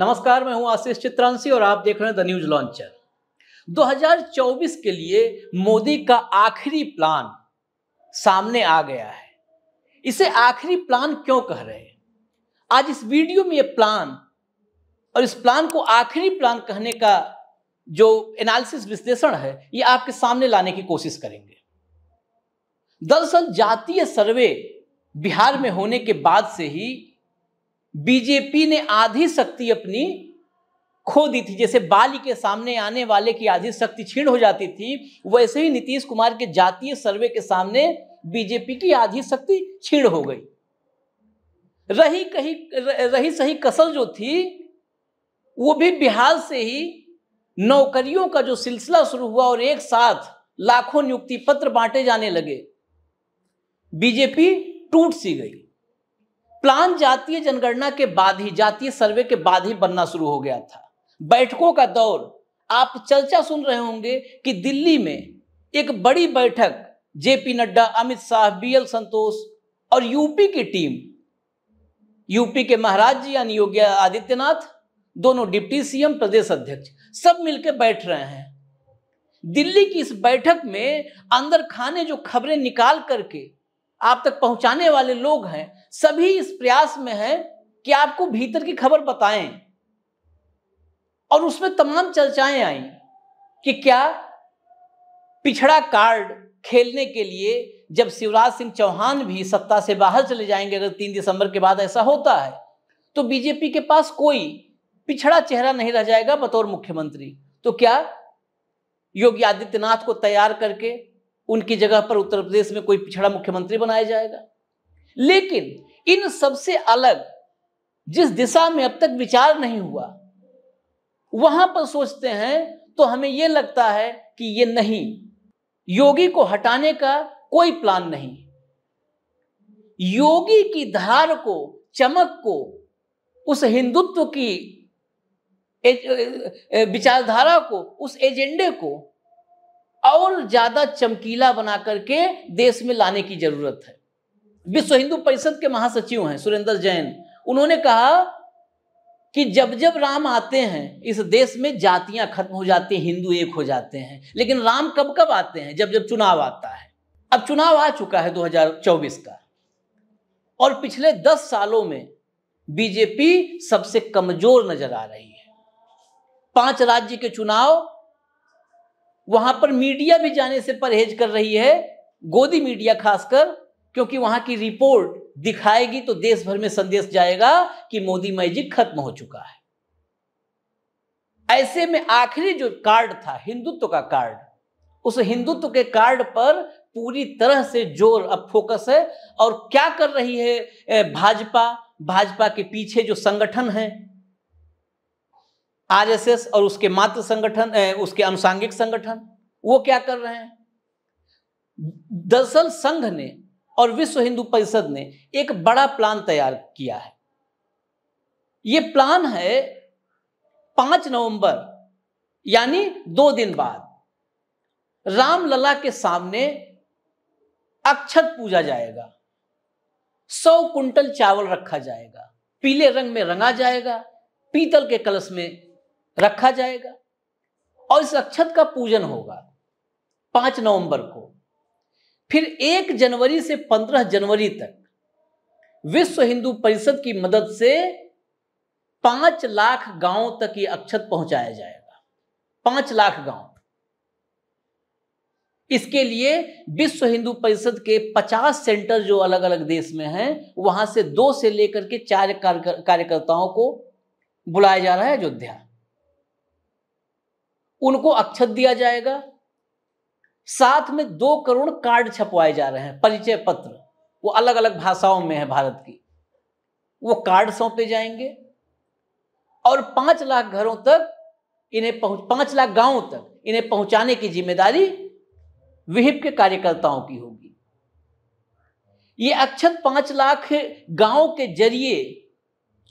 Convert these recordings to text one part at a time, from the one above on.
नमस्कार मैं हूं आशीष चित्रांशी और आप देख रहे हैं द न्यूज लॉन्चर 2024 के लिए मोदी का आखिरी प्लान सामने आ गया है इसे आखिरी प्लान क्यों कह रहे हैं आज इस वीडियो में ये प्लान और इस प्लान को आखिरी प्लान कहने का जो एनालिसिस विश्लेषण है ये आपके सामने लाने की कोशिश करेंगे दरअसल जातीय सर्वे बिहार में होने के बाद से ही बीजेपी ने आधी शक्ति अपनी खो दी थी जैसे बाली के सामने आने वाले की आधी शक्ति छीण हो जाती थी वैसे ही नीतीश कुमार के जातीय सर्वे के सामने बीजेपी की आधी शक्ति छीण हो गई रही कहीं रही सही कसर जो थी वो भी बिहार से ही नौकरियों का जो सिलसिला शुरू हुआ और एक साथ लाखों नियुक्ति पत्र बांटे जाने लगे बीजेपी टूट सी गई प्लान जातीय जनगणना के बाद ही जातीय सर्वे के बाद ही बनना शुरू हो गया था बैठकों का दौर आप चर्चा सुन रहे होंगे कि दिल्ली में एक बड़ी बैठक JP Nadda Amit Shah B L Santosh और यूपी की टीम यूपी के महाराज जी यानी योगी आदित्यनाथ दोनों डिप्टी सीएम प्रदेश अध्यक्ष सब मिलकर बैठ रहे हैं दिल्ली की इस बैठक में अंदर खाने जो खबरें निकाल करके आप तक पहुंचाने वाले लोग हैं सभी इस प्रयास में हैं कि आपको भीतर की खबर बताएं और उसमें तमाम चर्चाएं आई कि क्या पिछड़ा कार्ड खेलने के लिए जब शिवराज सिंह चौहान भी सत्ता से बाहर चले जाएंगे अगर तीन दिसंबर के बाद ऐसा होता है तो बीजेपी के पास कोई पिछड़ा चेहरा नहीं रह जाएगा बतौर मुख्यमंत्री तो क्या योगी आदित्यनाथ को तैयार करके उनकी जगह पर उत्तर प्रदेश में कोई पिछड़ा मुख्यमंत्री बनाया जाएगा लेकिन इन सबसे अलग जिस दिशा में अब तक विचार नहीं हुआ वहां पर सोचते हैं तो हमें यह लगता है कि यह नहीं योगी को हटाने का कोई प्लान नहीं योगी की धार को चमक को उस हिंदुत्व की विचारधारा को उस एजेंडे को और ज़्यादा चमकीला बना करके देश में लाने की ज़रूरत है विश्व हिंदू परिषद के महासचिव हैं सुरेंद्र जैन उन्होंने कहा कि जब जब राम आते हैं इस देश में जातियां खत्म हो जाती हैं हिंदू एक हो जाते हैं लेकिन राम कब कब आते हैं जब जब चुनाव आता है अब चुनाव आ चुका है 2024 का और पिछले 10 सालों में बीजेपी सबसे कमजोर नजर आ रही है पांच राज्य के चुनाव वहां पर मीडिया भी जाने से परहेज कर रही है गोदी मीडिया खासकर क्योंकि वहां की रिपोर्ट दिखाएगी तो देश भर में संदेश जाएगा कि मोदी मैजिक खत्म हो चुका है ऐसे में आखिरी जो कार्ड था हिंदुत्व का कार्ड उस हिंदुत्व के कार्ड पर पूरी तरह से जोर अब फोकस है और क्या कर रही है भाजपा भाजपा के पीछे जो संगठन है आरएसएस और उसके मात्र संगठन उसके अनुसांगिक संगठन वो क्या कर रहे हैं दरअसल संघ ने और विश्व हिंदू परिषद ने एक बड़ा प्लान तैयार किया है ये प्लान है पांच नवंबर यानी दो दिन बाद रामलला के सामने अक्षत पूजा जाएगा सौ कुंटल चावल रखा जाएगा पीले रंग में रंगा जाएगा पीतल के कलश में रखा जाएगा और इस अक्षत का पूजन होगा पांच नवंबर को फिर एक जनवरी से पंद्रह जनवरी तक विश्व हिंदू परिषद की मदद से पांच लाख गांव तक ये अक्षत पहुंचाया जाएगा पांच लाख गांव इसके लिए विश्व हिंदू परिषद के पचास सेंटर जो अलग अलग देश में हैं वहां से दो से लेकर के चार कार्यकर्ताओं को बुलाया जा रहा है अयोध्या उनको अक्षत दिया जाएगा साथ में दो करोड़ कार्ड छपवाए जा रहे हैं परिचय पत्र वो अलग अलग भाषाओं में है भारत की वो कार्ड सौंपे जाएंगे और पांच लाख घरों तक इन्हें पहुंच पांच लाख गांवों तक इन्हें पहुंचाने की जिम्मेदारी विहिप के कार्यकर्ताओं की होगी ये अक्षत पांच लाख गांव के जरिए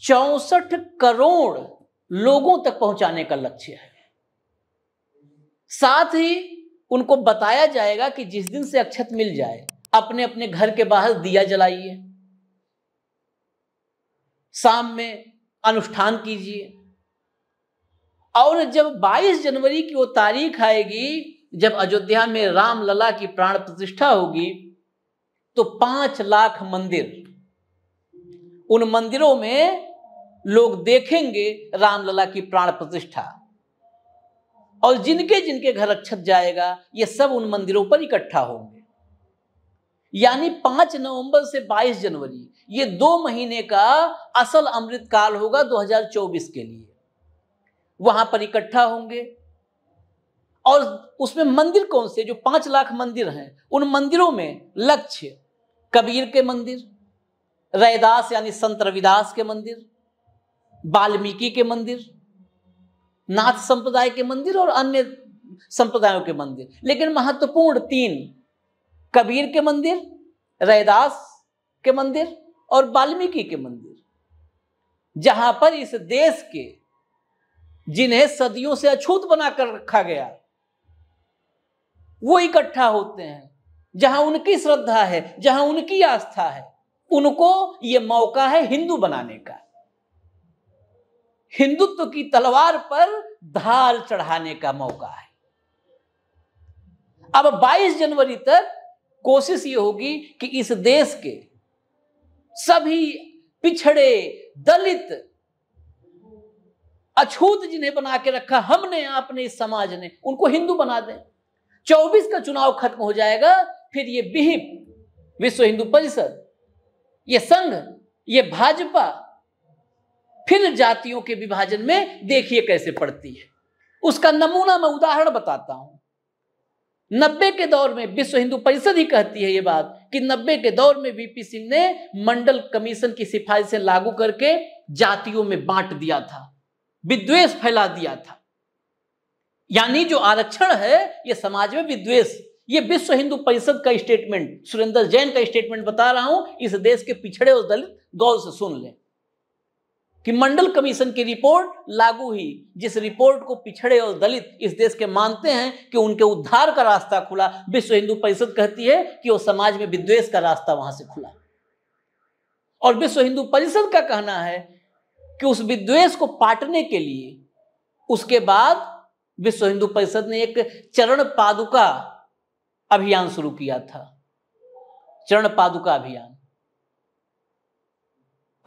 चौसठ करोड़ लोगों तक पहुंचाने का लक्ष्य है साथ ही उनको बताया जाएगा कि जिस दिन से अक्षत मिल जाए अपने अपने घर के बाहर दिया जलाइए शाम में अनुष्ठान कीजिए और जब 22 जनवरी की वो तारीख आएगी जब अयोध्या में राम लला की प्राण प्रतिष्ठा होगी तो पांच लाख मंदिर उन मंदिरों में लोग देखेंगे रामलला की प्राण प्रतिष्ठा और जिनके जिनके घर अक्षत जाएगा ये सब उन मंदिरों पर इकट्ठा होंगे यानी पांच नवंबर से बाईस जनवरी ये दो महीने का असल अमृत काल होगा 2024 के लिए वहां पर इकट्ठा होंगे और उसमें मंदिर कौन से जो पांच लाख मंदिर हैं उन मंदिरों में लक्ष्य कबीर के मंदिर रैदास यानी संत रविदास के मंदिर वाल्मीकि के मंदिर नाथ संप्रदाय के मंदिर और अन्य संप्रदायों के मंदिर लेकिन महत्वपूर्ण तीन कबीर के मंदिर रैदास के मंदिर और वाल्मीकि के मंदिर जहां पर इस देश के जिन्हें सदियों से अछूत बनाकर रखा गया वो इकट्ठा होते हैं जहां उनकी श्रद्धा है जहां उनकी आस्था है उनको ये मौका है हिंदू बनाने का हिंदुत्व की तलवार पर धार चढ़ाने का मौका है अब 22 जनवरी तक कोशिश ये होगी कि इस देश के सभी पिछड़े दलित अछूत जिन्हें बना के रखा हमने आपने इस समाज ने उनको हिंदू बना दें 24 का चुनाव खत्म हो जाएगा फिर ये बिहिप विश्व हिंदू परिषद ये संघ ये भाजपा फिर जातियों के विभाजन में देखिए कैसे पड़ती है उसका नमूना मैं उदाहरण बताता हूं नब्बे के दौर में विश्व हिंदू परिषद ही कहती है ये बात कि नब्बे के दौर में वीपी सिंह ने मंडल कमीशन की सिफारिशें लागू करके जातियों में बांट दिया था विद्वेष फैला दिया था यानी जो आरक्षण है ये समाज में विद्वेष ये विश्व हिंदू परिषद का स्टेटमेंट सुरेंद्र जैन का स्टेटमेंट बता रहा हूं इस देश के पिछड़े और दलित गौर से सुन लें कि मंडल कमीशन की रिपोर्ट लागू हुई जिस रिपोर्ट को पिछड़े और दलित इस देश के मानते हैं कि उनके उद्धार का रास्ता खुला विश्व हिंदू परिषद कहती है कि वो समाज में विद्वेष का रास्ता वहां से खुला और विश्व हिंदू परिषद का कहना है कि उस विद्वेष को पाटने के लिए उसके बाद विश्व हिंदू परिषद ने एक चरण पादुका अभियान शुरू किया था चरण पादुका अभियान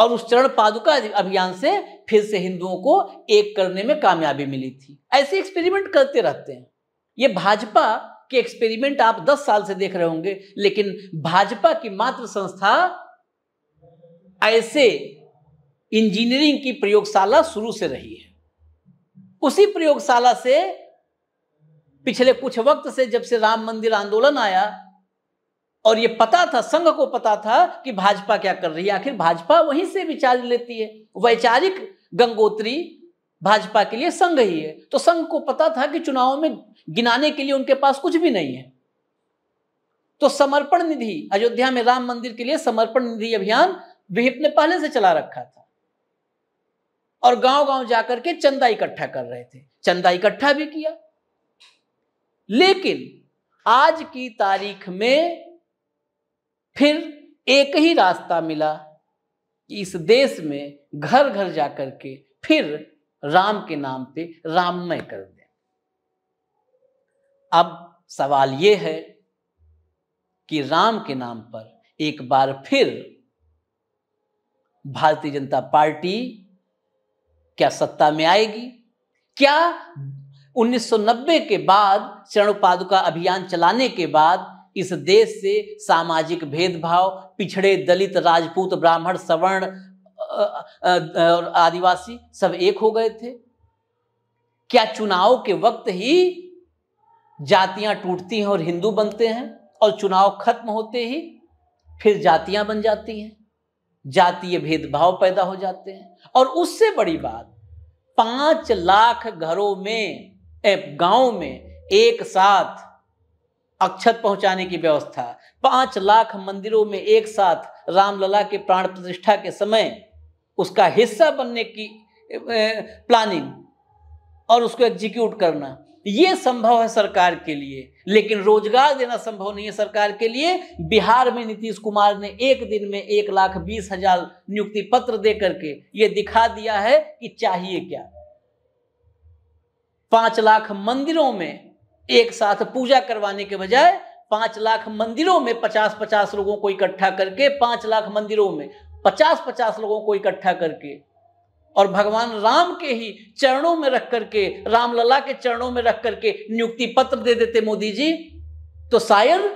और उस चरण पादुका अभियान से फिर से हिंदुओं को एक करने में कामयाबी मिली थी ऐसे एक्सपेरिमेंट करते रहते हैं ये भाजपा के एक्सपेरिमेंट आप 10 साल से देख रहे होंगे लेकिन भाजपा की मात्र संस्था ऐसे इंजीनियरिंग की प्रयोगशाला शुरू से रही है उसी प्रयोगशाला से पिछले कुछ वक्त से जब से राम मंदिर आंदोलन आया और ये पता था संघ को पता था कि भाजपा क्या कर रही है आखिर भाजपा वहीं से विचार लेती है वैचारिक गंगोत्री भाजपा के लिए संघ ही है तो संघ को पता था कि चुनाव में गिनाने के लिए उनके पास कुछ भी नहीं है तो समर्पण निधि अयोध्या में राम मंदिर के लिए समर्पण निधि अभियान विहिप ने पहले से चला रखा था और गांव गांव जाकर के चंदा इकट्ठा कर रहे थे चंदा इकट्ठा भी किया लेकिन आज की तारीख में फिर एक ही रास्ता मिला कि इस देश में घर घर जा करके फिर राम के नाम पे राममय कर दे अब सवाल ये है कि राम के नाम पर एक बार फिर भारतीय जनता पार्टी क्या सत्ता में आएगी क्या 1990 के बाद चरण पादुका अभियान चलाने के बाद इस देश से सामाजिक भेदभाव पिछड़े दलित राजपूत ब्राह्मण सवर्ण और आदिवासी सब एक हो गए थे क्या चुनाव के वक्त ही जातियां टूटती हैं और हिंदू बनते हैं और चुनाव खत्म होते ही फिर जातियां बन जाती हैं जातीय भेदभाव पैदा हो जाते हैं और उससे बड़ी बात पांच लाख घरों में गांव में एक साथ अक्षत पहुंचाने की व्यवस्था पांच लाख मंदिरों में एक साथ रामलला के प्राण प्रतिष्ठा के समय उसका हिस्सा बनने की प्लानिंग और उसको एग्जीक्यूट करना ये संभव है सरकार के लिए लेकिन रोजगार देना संभव नहीं है सरकार के लिए बिहार में नीतीश कुमार ने एक दिन में एक लाख बीस हजार नियुक्ति पत्र दे करके ये दिखा दिया है कि चाहिए क्या पांच लाख मंदिरों में एक साथ पूजा करवाने के बजाय पांच लाख मंदिरों में पचास पचास लोगों को इकट्ठा करके पांच लाख मंदिरों में पचास पचास लोगों को इकट्ठा करके और भगवान राम के ही चरणों में रख करके रामलला के चरणों में रख करके नियुक्ति पत्र दे देते मोदी जी तो शायद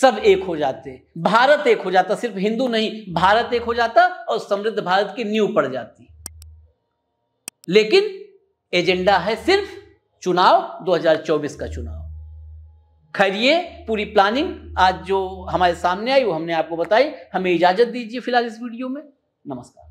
सब एक हो जाते भारत एक हो जाता सिर्फ हिंदू नहीं भारत एक हो जाता और समृद्ध भारत की नींव पड़ जाती लेकिन एजेंडा है सिर्फ चुनाव 2024 का चुनाव खैर ये पूरी प्लानिंग आज जो हमारे सामने आई वो हमने आपको बताई हमें इजाजत दीजिए फिलहाल इस वीडियो में नमस्कार